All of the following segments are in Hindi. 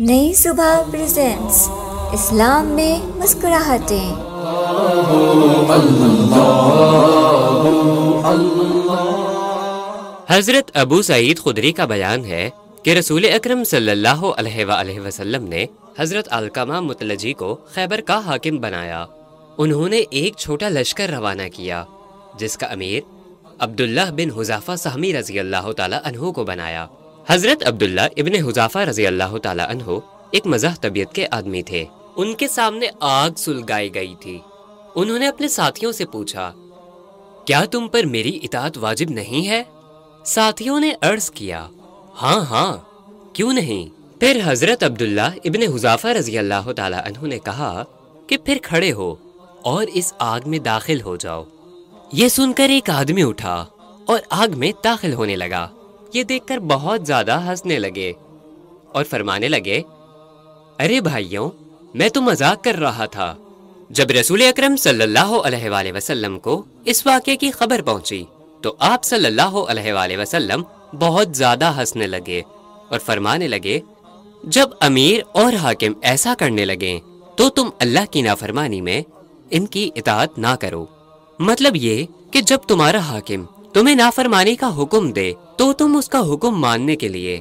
नई सुबह प्रेजेंट्स इस्लाम में मुस्कुराहटें हजरत अबू सईद खुदरी का बयान है कि रसूल अकरम सल्लल्लाहु अलैहि वसल्लम ने हजरत अलकमा मुतलजी को खैबर का हाकिम बनाया उन्होंने एक छोटा लश्कर रवाना किया जिसका अमीर अब्दुल्ला बिन हुजाफा सहमी रजी अल्लाह तला को बनाया हज़रत अब्दुल्ला इबन हुजाफा रजी अल्लाह तला एक मजाक तबीयत के आदमी थे उनके सामने आग सुलगाई गई थी उन्होंने अपने साथियों से पूछा क्या तुम पर मेरी इतात वाजिब नहीं है साथियों ने अर्ज किया हाँ हाँ क्यों नहीं फिर हजरत अब्दुल्ला इबन हुजाफा रजी अल्लाह तला ने कहा कि फिर खड़े हो और इस आग में दाखिल हो जाओ ये सुनकर एक आदमी उठा और आग में दाखिल होने लगा ये देखकर बहुत ज़्यादा हंसने लगे और फरमाने लगे अरे भाइयों मैं तो मजाक कर रहा था जब रसूल अक्रम सल्लल्लाहु को इस वाक्य की खबर पहुंची तो आप सल्लाम बहुत ज़्यादा हंसने लगे और फरमाने लगे जब अमीर और हाकिम ऐसा करने लगे तो तुम अल्लाह की नाफरमानी में इनकी इतात ना करो मतलब ये कि जब तुम्हारा हाकिम तुम्हें नाफरमानी का हुक्म दे तो तुम उसका हुक्म मानने के लिए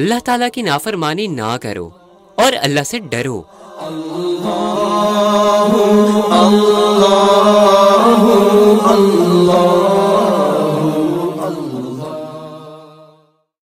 अल्लाह ताला की नाफरमानी ना करो और अल्लाह से डरो अल्लाह, अल्लाह,